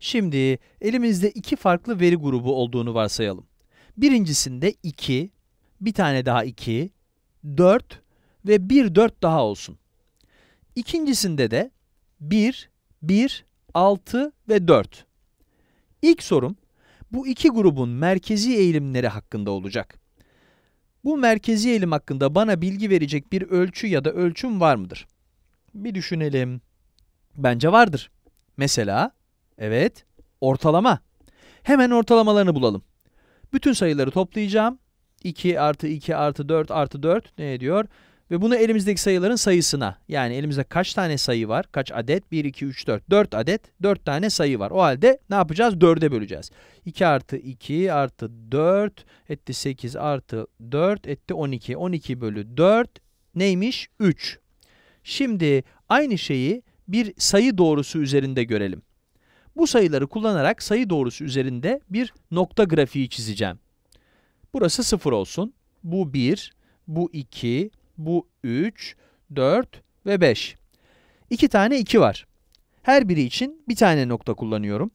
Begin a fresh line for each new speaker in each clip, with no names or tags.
Şimdi elimizde iki farklı veri grubu olduğunu varsayalım. Birincisinde 2, bir tane daha 2, 4 ve bir 4 daha olsun. İkincisinde de 1, 1, 6 ve 4. İlk sorum bu iki grubun merkezi eğilimleri hakkında olacak. Bu merkezi eğilim hakkında bana bilgi verecek bir ölçü ya da ölçüm var mıdır? Bir düşünelim. Bence vardır. Mesela Evet, ortalama. Hemen ortalamalarını bulalım. Bütün sayıları toplayacağım. 2 artı 2 artı 4 artı 4 ne ediyor? Ve bunu elimizdeki sayıların sayısına yani elimizde kaç tane sayı var? Kaç adet? 1, 2, 3, 4. 4 adet 4 tane sayı var. O halde ne yapacağız? 4'e böleceğiz. 2 artı 2 artı 4 etti 8 artı 4 etti 12. 12 bölü 4 neymiş? 3. Şimdi aynı şeyi bir sayı doğrusu üzerinde görelim. Bu sayıları kullanarak sayı doğrusu üzerinde bir nokta grafiği çizeceğim. Burası 0 olsun. Bu 1, bu 2, bu 3, 4 ve 5. 2 tane 2 var. Her biri için bir tane nokta kullanıyorum.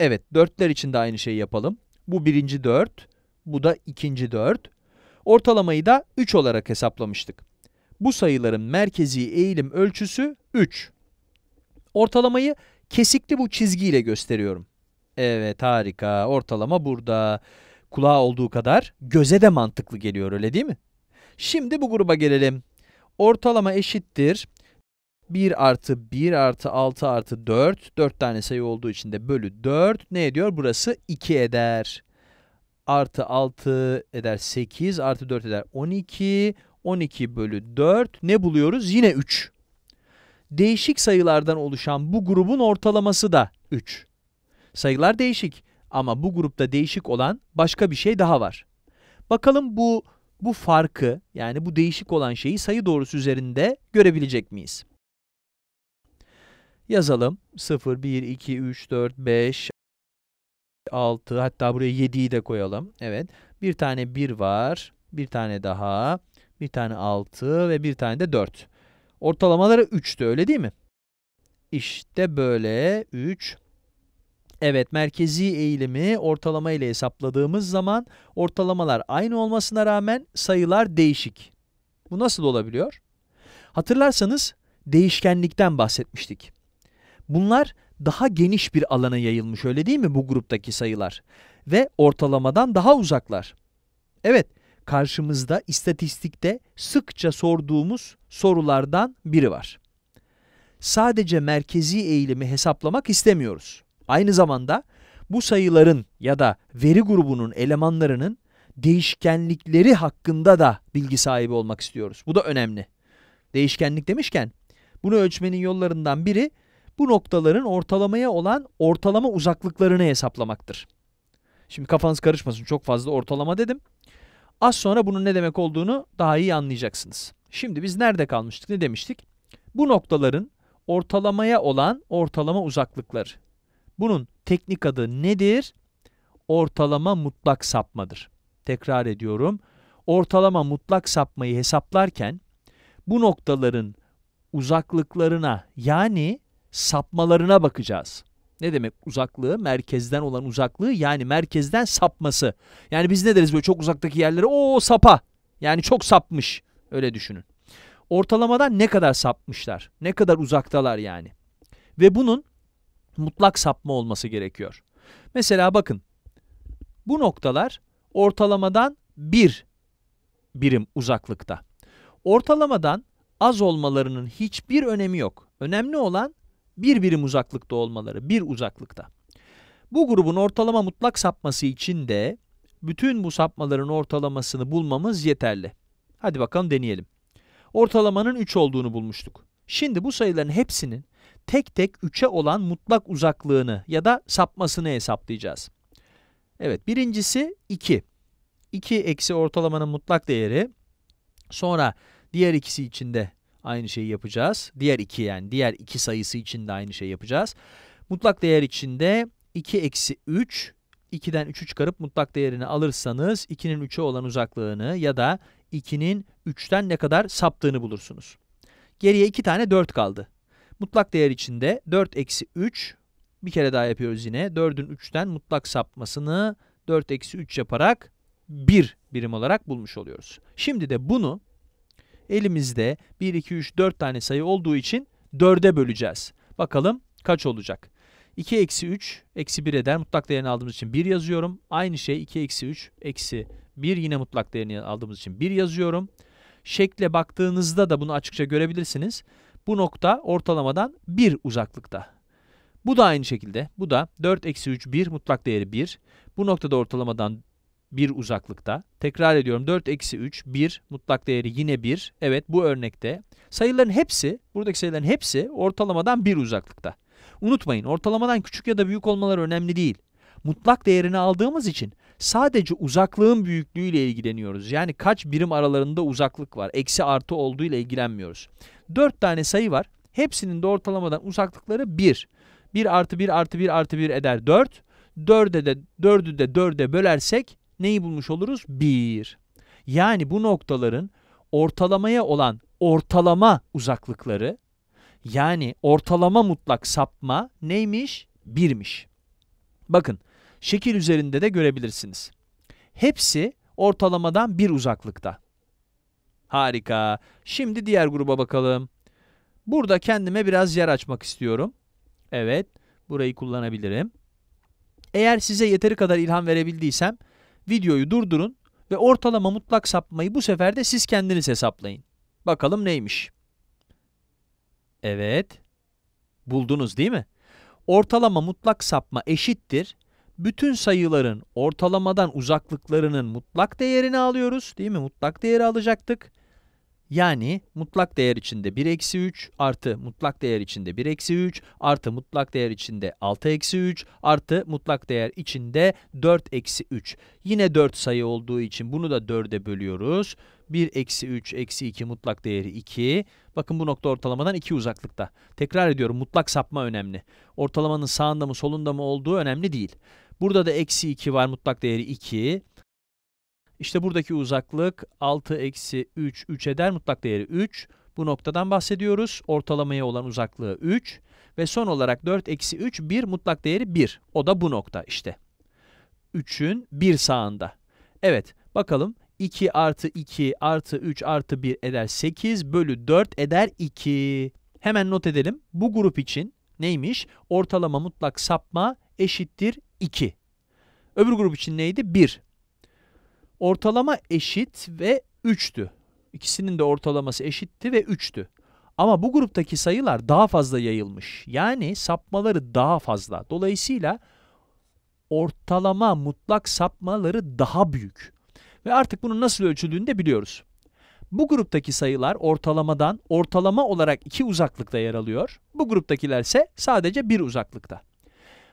Evet, dörtler için de aynı şeyi yapalım. Bu birinci 4, bu da ikinci 4. Ortalamayı da 3 olarak hesaplamıştık. Bu sayıların merkezi eğilim ölçüsü 3. Ortalamayı Kesikli bu çizgiyle gösteriyorum. Evet harika ortalama burada. Kulağa olduğu kadar göze de mantıklı geliyor öyle değil mi? Şimdi bu gruba gelelim. Ortalama eşittir 1 artı 1 artı 6 artı 4. 4 tane sayı olduğu için de bölü 4. Ne ediyor? Burası 2 eder. Artı 6 eder 8. Artı 4 eder 12. 12 bölü 4. Ne buluyoruz? Yine 3 değişik sayılardan oluşan bu grubun ortalaması da 3. Sayılar değişik ama bu grupta değişik olan başka bir şey daha var. Bakalım bu bu farkı yani bu değişik olan şeyi sayı doğrusu üzerinde görebilecek miyiz? Yazalım 0, 1, 2, 3, 4, 5, 6 hatta buraya 7'yi de koyalım. Evet bir tane 1 var bir tane daha bir tane 6 ve bir tane de 4. Ortalamaları 3'tü öyle değil mi? İşte böyle 3. Evet merkezi eğilimi ortalama ile hesapladığımız zaman ortalamalar aynı olmasına rağmen sayılar değişik. Bu nasıl olabiliyor? Hatırlarsanız değişkenlikten bahsetmiştik. Bunlar daha geniş bir alana yayılmış öyle değil mi bu gruptaki sayılar? Ve ortalamadan daha uzaklar. Evet karşımızda istatistikte sıkça sorduğumuz sorulardan biri var. Sadece merkezi eğilimi hesaplamak istemiyoruz. Aynı zamanda bu sayıların ya da veri grubunun elemanlarının değişkenlikleri hakkında da bilgi sahibi olmak istiyoruz. Bu da önemli. Değişkenlik demişken bunu ölçmenin yollarından biri bu noktaların ortalamaya olan ortalama uzaklıklarını hesaplamaktır. Şimdi kafanız karışmasın çok fazla ortalama dedim. Az sonra bunun ne demek olduğunu daha iyi anlayacaksınız. Şimdi biz nerede kalmıştık? Ne demiştik? Bu noktaların ortalamaya olan ortalama uzaklıkları. Bunun teknik adı nedir? Ortalama mutlak sapmadır. Tekrar ediyorum. Ortalama mutlak sapmayı hesaplarken bu noktaların uzaklıklarına yani sapmalarına bakacağız. Ne demek uzaklığı? Merkezden olan uzaklığı yani merkezden sapması. Yani biz ne deriz böyle çok uzaktaki yerlere o sapa. Yani çok sapmış. Öyle düşünün. Ortalamadan ne kadar sapmışlar? Ne kadar uzaktalar yani? Ve bunun mutlak sapma olması gerekiyor. Mesela bakın. Bu noktalar ortalamadan bir birim uzaklıkta. Ortalamadan az olmalarının hiçbir önemi yok. Önemli olan bir birim uzaklıkta olmaları, bir uzaklıkta. Bu grubun ortalama mutlak sapması için de bütün bu sapmaların ortalamasını bulmamız yeterli. Hadi bakalım deneyelim. Ortalamanın 3 olduğunu bulmuştuk. Şimdi bu sayıların hepsinin tek tek 3'e olan mutlak uzaklığını ya da sapmasını hesaplayacağız. Evet birincisi 2. 2 eksi ortalamanın mutlak değeri. Sonra diğer ikisi içinde aynı şeyi yapacağız. Diğer iki yani diğer iki sayısı için de aynı şeyi yapacağız. Mutlak değer içinde 2 eksi 3 2'den 3'ü çıkarıp mutlak değerini alırsanız 2'nin 3'e olan uzaklığını ya da 2'nin 3'ten ne kadar saptığını bulursunuz. Geriye 2 tane 4 kaldı. Mutlak değer içinde 4 eksi 3 bir kere daha yapıyoruz yine. 4'ün 3'ten mutlak sapmasını 4 eksi 3 yaparak 1 birim olarak bulmuş oluyoruz. Şimdi de bunu Elimizde 1, 2, 3, 4 tane sayı olduğu için 4'e böleceğiz. Bakalım kaç olacak? 2 eksi 3 eksi 1 eder. Mutlak değerini aldığımız için 1 yazıyorum. Aynı şey 2 eksi 3 eksi 1 yine mutlak değerini aldığımız için 1 yazıyorum. Şekle baktığınızda da bunu açıkça görebilirsiniz. Bu nokta ortalamadan 1 uzaklıkta. Bu da aynı şekilde. Bu da 4 eksi 3 1 mutlak değeri 1. Bu noktada ortalamadan bir uzaklıkta. Tekrar ediyorum 4 eksi 3 1 mutlak değeri yine 1. Evet bu örnekte sayıların hepsi buradaki sayıların hepsi ortalamadan bir uzaklıkta. Unutmayın ortalamadan küçük ya da büyük olmaları önemli değil. Mutlak değerini aldığımız için sadece uzaklığın büyüklüğüyle ilgileniyoruz. Yani kaç birim aralarında uzaklık var. Eksi artı olduğu ile ilgilenmiyoruz. 4 tane sayı var. Hepsinin de ortalamadan uzaklıkları 1. 1 artı 1 artı 1 artı 1 eder 4. 4'e de 4'ü de 4'e bölersek neyi bulmuş oluruz? 1. Yani bu noktaların ortalamaya olan ortalama uzaklıkları yani ortalama mutlak sapma neymiş? 1'miş. Bakın şekil üzerinde de görebilirsiniz. Hepsi ortalamadan bir uzaklıkta. Harika. Şimdi diğer gruba bakalım. Burada kendime biraz yer açmak istiyorum. Evet, burayı kullanabilirim. Eğer size yeteri kadar ilham verebildiysem videoyu durdurun ve ortalama mutlak sapmayı bu sefer de siz kendiniz hesaplayın. Bakalım neymiş? Evet. Buldunuz değil mi? Ortalama mutlak sapma eşittir. Bütün sayıların ortalamadan uzaklıklarının mutlak değerini alıyoruz. Değil mi? Mutlak değeri alacaktık. Yani mutlak değer içinde 1 eksi 3 artı mutlak değer içinde 1 eksi 3 artı mutlak değer içinde 6 eksi 3 artı mutlak değer içinde 4 eksi 3. Yine 4 sayı olduğu için bunu da 4'e bölüyoruz. 1 eksi 3 eksi 2 mutlak değeri 2. Bakın bu nokta ortalamadan 2 uzaklıkta. Tekrar ediyorum mutlak sapma önemli. Ortalamanın sağında mı solunda mı olduğu önemli değil. Burada da eksi 2 var mutlak değeri 2. İşte buradaki uzaklık 6 eksi 3, 3 eder. Mutlak değeri 3. Bu noktadan bahsediyoruz. Ortalamaya olan uzaklığı 3. Ve son olarak 4 eksi 3, 1. Mutlak değeri 1. O da bu nokta işte. 3'ün 1 sağında. Evet, bakalım 2 artı 2 artı 3 artı 1 eder 8 bölü 4 eder 2. Hemen not edelim. Bu grup için neymiş? Ortalama mutlak sapma eşittir 2. Öbür grup için neydi? 1. Ortalama eşit ve 3'tü. İkisinin de ortalaması eşitti ve 3'tü. Ama bu gruptaki sayılar daha fazla yayılmış. Yani sapmaları daha fazla. Dolayısıyla ortalama mutlak sapmaları daha büyük. Ve artık bunun nasıl ölçüldüğünü de biliyoruz. Bu gruptaki sayılar ortalamadan ortalama olarak 2 uzaklıkta yer alıyor. Bu gruptakiler ise sadece 1 uzaklıkta.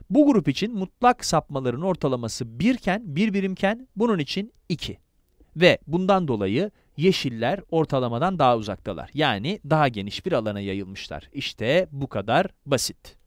Bu grup için mutlak sapmaların ortalaması 1 iken, 1 birimken bunun için 2. Ve bundan dolayı yeşiller ortalamadan daha uzaktalar. Yani daha geniş bir alana yayılmışlar. İşte bu kadar basit.